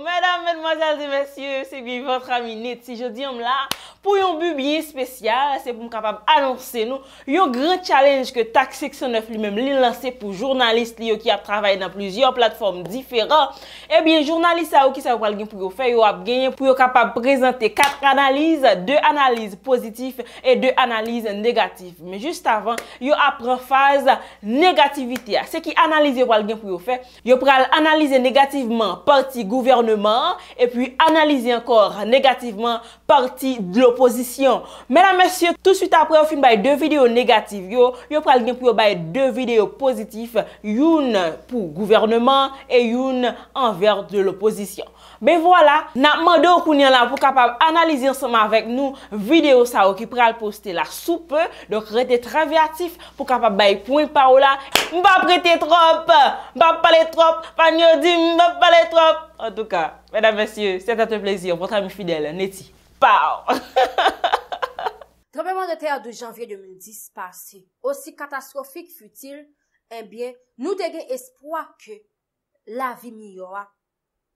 Mèdame, mèdmoazèl de mèsyè, sè bi vòtr aminèt, si jò di yom la... Pou yon bubiye spesyal, se pou m kapab anonse nou, yon gran challenge ke tak seksyon 9 li menm li lance pou jounaliste li yo ki ap travaye nan plujyon platforme diferan, e bin jounaliste a ou ki sa wal gen pou yo fe yo ap gen pou yo kapab prezante 4 analize, 2 analize pozitif e 2 analize negatif. Men juste avan, yo ap pran faz negativite. Se ki analize yo wal gen pou yo fe, yo pral analize negativeman parti gouvernement e pi analize ankor negativeman parti globalisme. oposisyon. Mèdamensye, tout suite apre ou fin baye de videyo negatif yo, yo pral gen pou yo baye de videyo pozitif youn pou gouvernement, e youn anver de l'oposisyon. Mè voilà, nan mède ou kounyen la pou kapab analize yonsama avèk nou videyo sa ou ki pral poste la soupe, donk rete traviatif pou kapab baye pou yon parola, mbap rete trop, mbap pale trop, mbap pale trop, en tout ka, mèdamensye, sè tate plesir, mbap pale trop, mbap pale trop, Baw! Tremèman de ter de janvye 2010 pasi, osi katastrofik futil, eh nou te gen espoa ke la vi mi yo a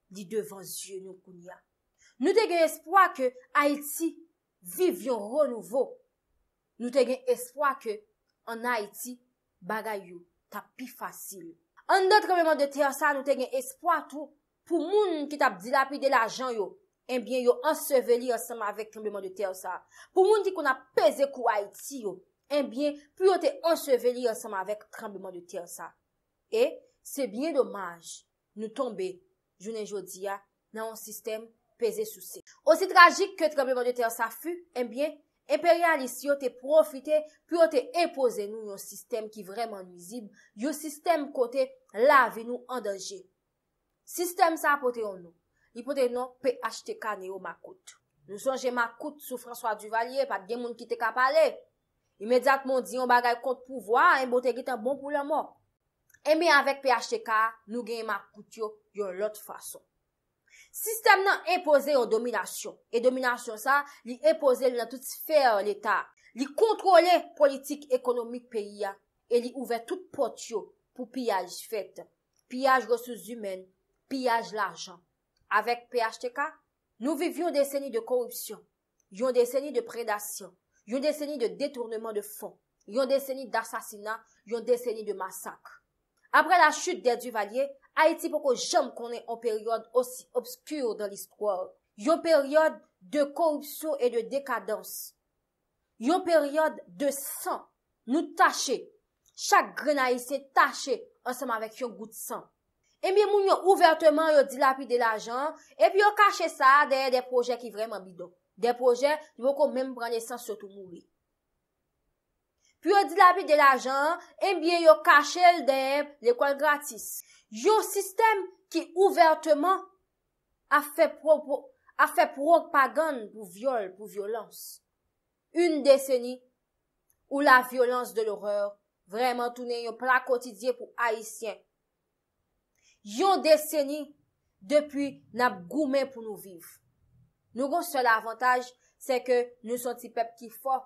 di devan zye nou kounya. Nou te gen espoa ke Haiti viv yon ro nouvo. Nou te gen espoa ke an Haiti bagay yo tap pi fasil. An dot tremèman de ter sa nou te gen espoa tou pou moun ki tap dilapide la jan yo Enbyen eh yo enseveli ansama vek trembleman de tersa Pou moun di kon a peze kou a iti yo Enbyen eh pou yo te enseveli ansama vek trembleman de tersa E se bine domaj nou tombe jounen jodi ya nan yon sistem peze sou se Osse tragik ke trembleman de tersa fu Enbyen eh imperialist yo te profite pou yo te epose nou yon sistem ki vreman nizib Yon sistem kote lave nou an dange Sistem sa apote yon nou li pote nan PHTK neo makout. Nou sonje makout sou François Duvalier pat gen moun ki te kap ale. Imediat moun diyon bagay kont pouvoa en bote git an bon pou la mò. Eme avèk PHTK, nou gen makout yo yon lot fason. Sistem nan impose yon dominasyon. E dominasyon sa, li impose lè nan tout sfer l'Etat. Li kontrole politik ekonomik peyi ya e li ouve tout pot yo pou piyaj fèt. Piyaj gosouz humen, piyaj l'ajan. Avek PHTK, nou vivyon deseni de korupsyon, yon deseni de predasyon, yon deseni de detournement de fon, yon deseni de asasina, yon deseni de masak. Apre la chute de Duvalier, Haïti poko jem konen yon peryode osi obskur dan l'histoire, yon peryode de korupsyon et de dekadans. Yon peryode de san nou tache, chak grenaïse tache ansem avek yon gout san. embyen moun yo ouvertman yo dilapi de la jan, epi yo kache sa denye de proje ki vreman bidon. De proje yon kon menm prane san sotou mouri. Pi yo dilapi de la jan, embyen yo kache el denye le kwal gratis. Yo sistem ki ouvertman a fe propagande pou viol, pou violans. Un deseni ou la violans de l'horror vreman tounen yo prakotidye pou haisyen. Yon deseni depi nap goumen pou nou viv. Nou goun se l'avantaj se ke nou son ti pep ki fò.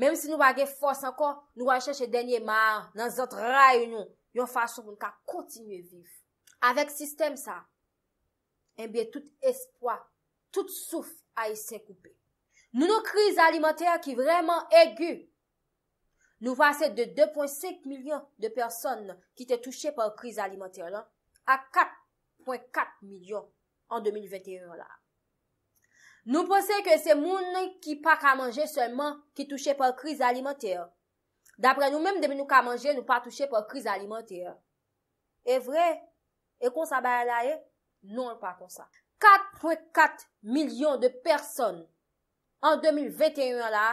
Mem si nou wage fòs ankon, nou wacheche denye ma nan zot ray nou. Yon fason pou nou ka kontinye viv. Avek sistem sa, embye tout espoi, tout souf ay se koupè. Nou nou kriz alimentè ki vreman egu. nou fase de 2.5 milyon de person ki te touche pou kriz alimenter lan, a 4.4 milyon an 2021 la. Nou pose ke se moun ki pa ka manje selman ki touche pou kriz alimenter. Dapre nou menm de mi nou ka manje nou pa touche pou kriz alimenter. E vre? E kon sa baye la e? Non pa kon sa. 4.4 milyon de person an 2021 la,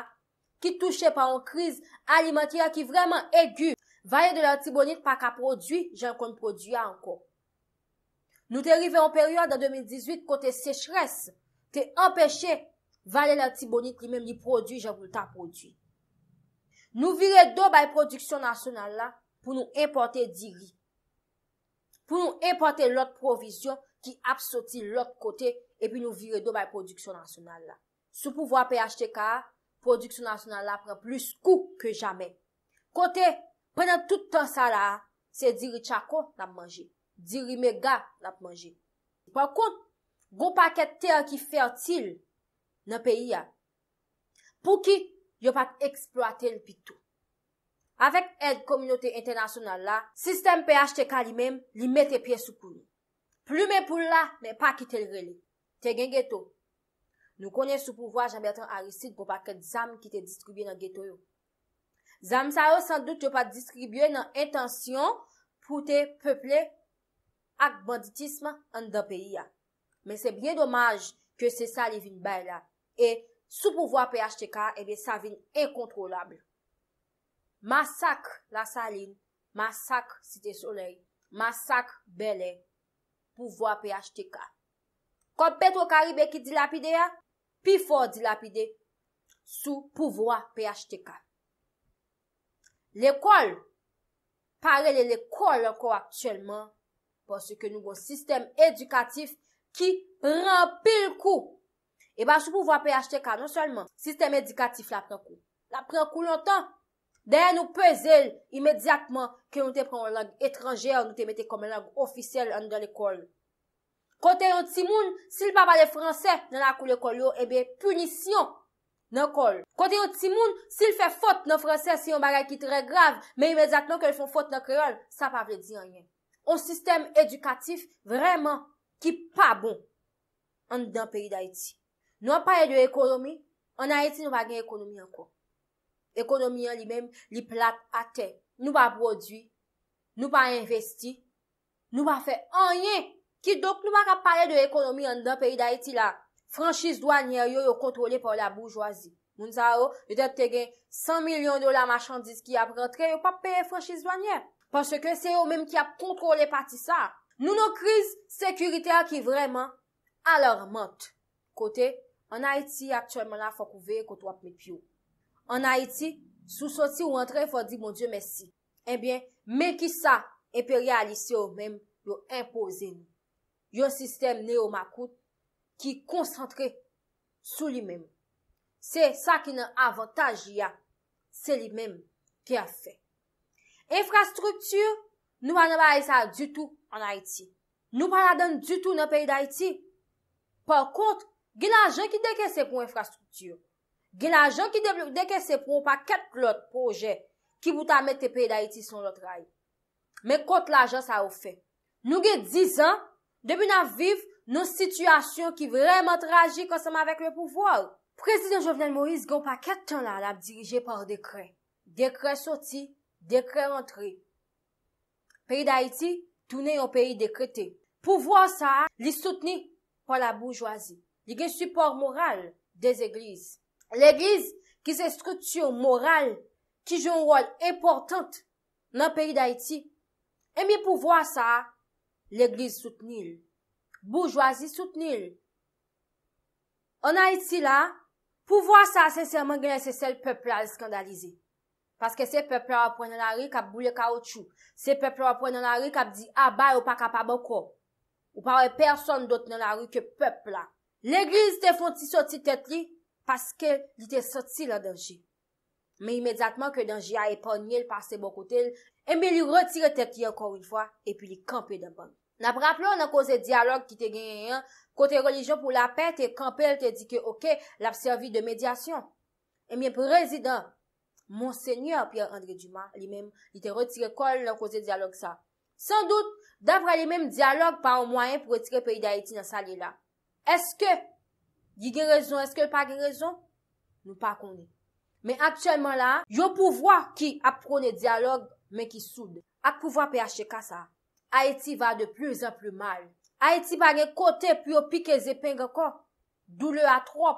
ki touche pa an kriz, alimantia ki vreman egu, vale de la tibonit pa ka prodwi, jan kon prodwi an kon. Nou te rive an peryon dan 2018 kote sechres, te empèche vale la tibonit li men li prodwi jan pou ta prodwi. Nou vire do bay prodwisyon nasyonal la, pou nou importe diri. Pou nou importe lot provisyon ki apsoti lot kote, epi nou vire do bay prodwisyon nasyonal la. Sou pouvo apè achete ka a, Produksyon nasyonal la pre plus kou ke jame. Kote, penen tout tan sa la, se diri chako nan manje. Diri mega nan manje. Par kont, goun paket ter ki fer til nan peyi ya. Pou ki, yo pat eksploate l pi tou. Awek ed kominote internasyonal la, sistem pey achete ka li mem, li mette piye sou pou. Plume pou la, men pakite l reli. Te genge tou. Nou konen sou pouvoi jambetran arisid pou paket zam ki te distribye nan getoyo. Zam sa yo san dout yo pa distribye nan intansyon pou te peple ak banditisme an dan peyi ya. Men se bine domaj ke se sali vin bay la. E sou pouvoi pHTK ebe sa vin enkontrolable. Masak la sali, masak site solei, masak belè pouvoi pHTK. Kon petro karibè ki dilapide ya? Pi fò dilapide sou pouvoa PHTK. L'ekol, pale lè l'ekol anko aktyèlman, pòsè ke nou bon sistem edukatif ki rampil kou. E ba sou pouvoa PHTK, non sèlman, sistem edukatif la pren kou. La pren kou lontan. Dè yè nou pèzèl imèdiatman ki nou te pren wè lang etranjè, nou te mette komè lang ofisyèl an do l'ekol. Kote yon timoun, si l pa pale franse nan akou le kol yo, ebe eh punisyon nan kol. Kote yon timoun, si l fe fote nan franse si yon bagay ki tre grav, me yon mèzak nou ke l fote nan kreol, sa pa ple di anyen. O sistem edukatif vreman ki pa bon an dan peyi d'Haïti. Nou an paye de ekonomi, an Haïti nou pa gen ekonomi anko. Ekonomi an li mèm, li plat a te. Nou pa prodwi, nou pa investi, nou pa fe anyen. Ki dok nou wak ap pale de ekonomi an dan peyi d'Haïti la, franschise douanye yo yo kontrole pou la bourgeoisie. Moun sa yo, yo dèp te gen 100 milyon dola machandise ki ap rentre, yo pa peye franschise douanye. Pansè ke se yo mèm ki ap kontrole pati sa. Nou nou kriz sekurite a ki vreman, alor monte. Kote, an Haïti aktuelman la fò kouve koto ap me pyo. An Haïti, sou soti ou rentre fò di, moun dje mèsi. E bè, mè ki sa, imperialise yo mèm, yo impose nou. Yon sistem neo-makout ki konsantre sou li menm. Se sa ki nan avantaj ya, se li menm ki a fe. Infrastructure, nou pa nan ba aye sa du tout an Haiti. Nou pa la don du tout nan peyi d'Haiti. Par kont, gen ajan ki deke se pou infrastructure. Gen ajan ki deke se pou pa ket lot proje ki pou ta met te peyi d'Haiti son lot ray. Men kont la ajan sa ou fe. Nou gen 10 an... Demi nan viv nou situasyon ki vreman traji konsenman vek le pouvoar. Prezident Jovenel Moïse goun pa ket ton la la dirije par dekret. Dekret soti, dekret rentri. Peyi d'Haïti, toune yon peyi dekrete. Pouvoar sa li souteni pa la bourgeoisie. Li gen support moral de zè glise. Lè glise ki zè struktur moral ki joun wòl importante nan peyi d'Haïti. Emi pouvoar sa a. L'Eglise soutenil. Bourgeoisie soutenil. On a iti la, pou vwa sa asensèrman genè sèsel peplal skandalize. Paske se peplal apwen nanare kap boule kaoutchou. Se peplal apwen nanare kap di abay ah, ou pa kap abokwo. Ou pa wè person dot nanare ke peplal. L'Eglise te fonti soti tetli paske li te soti bon la danji. Me imedjatman ke danji a eponil pase bokotil, embe li roti le tetli ankor un fwa epi li kampe denpon. Na praplo nan koze diyalog ki te genye yon, kote relijon pou la pe te kampel te di ke okey, la pservi de medyasyon. E eh mwen prezident, monsenyor Pierre-André Dumas, li men, li te retire kol nan koze diyalog sa. San dout, dapre li men diyalog pa ou mwen pou etire pe idayeti nan sa li la. Eske, gi gen rezon, eske pa gen rezon? Nou pa akonde. Men akchèlman la, yo pouvoa ki ap prone diyalog men ki soube. Akpouvoa pe ache ka sa a. Haïti va de plus an plus mal. Haïti bagen kote pyo pike zepeng akon. Doule a 3.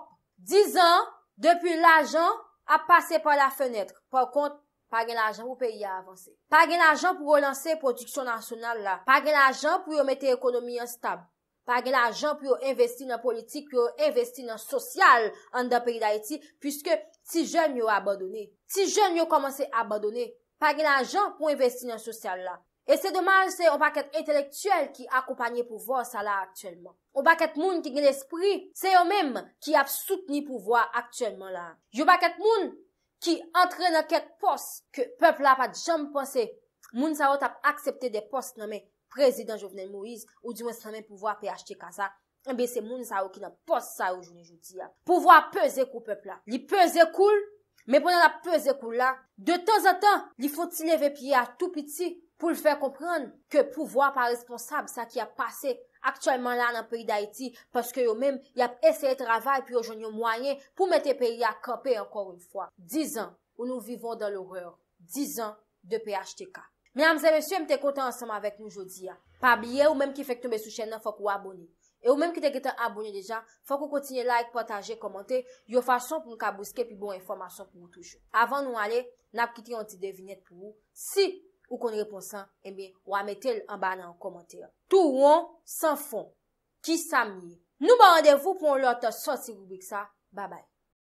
10 an depi l'ajan a pase pa la fenetre. Par kont, bagen l'ajan pou peyi a avanse. Bagen l'ajan pou relanse produksyon nasyonal la. Bagen l'ajan pou yo mette ekonomi an stab. Bagen l'ajan pou yo investi nan politik, pou yo investi nan sosyal an da peyi l'Haïti pwiske ti jen yo abadone. Ti jen yo komanse abadone. Bagen l'ajan pou yo investi nan sosyal la. E se demanj se yo baket entelektuel ki akopanyi pouvo sa la aktuelman. Yo baket moun ki gen espri, se yo menm ki ap soutni pouvo aktuelman la. Yo baket moun ki antrena ket pos ke pepl ap adjam pose. Moun sa wot ap aksepte de pos nanmen prezident Jovenel Moïse ou diwen sa men pouvo ap e achete kasa. Mbe eh se moun sa wot ki nan pos sa yo jouni joudi la. Pouvo ap peze kou pepla. Li peze koul. Men bonan ap preze kou la, de tan zatan, li fwoti leve piye a tou piti pou l fèr kompran ke pou vwa pa responsab sa ki ap pase aktualman la nan peyi d'Haiti paske yo men, yap eseye travay pi yo jonyon mwayen pou mette peyi a kapè ankor un fwa. Dizan, ou nou vivon dan l orreur. Dizan de PHTK. Men amzè mesye, mte kontan ansam avèk nou jodi ya. Pabye ou menm ki fek tombe sou chen nan fok ou abonye. E ou menm ki te geten abonye deja, fok ou kontine like, potaje, komante, yo fason pou nou kabouske pi bon informasyon pou mou toujou. Avan nou ale, nap kiti yon ti devinet pou mou. Si ou kon reponsan, eme, wame tel an ba nan komante la. Tou woun san fon, ki sa mouni. Nou ba randevou pou moun lote sosi publik sa. Ba bay.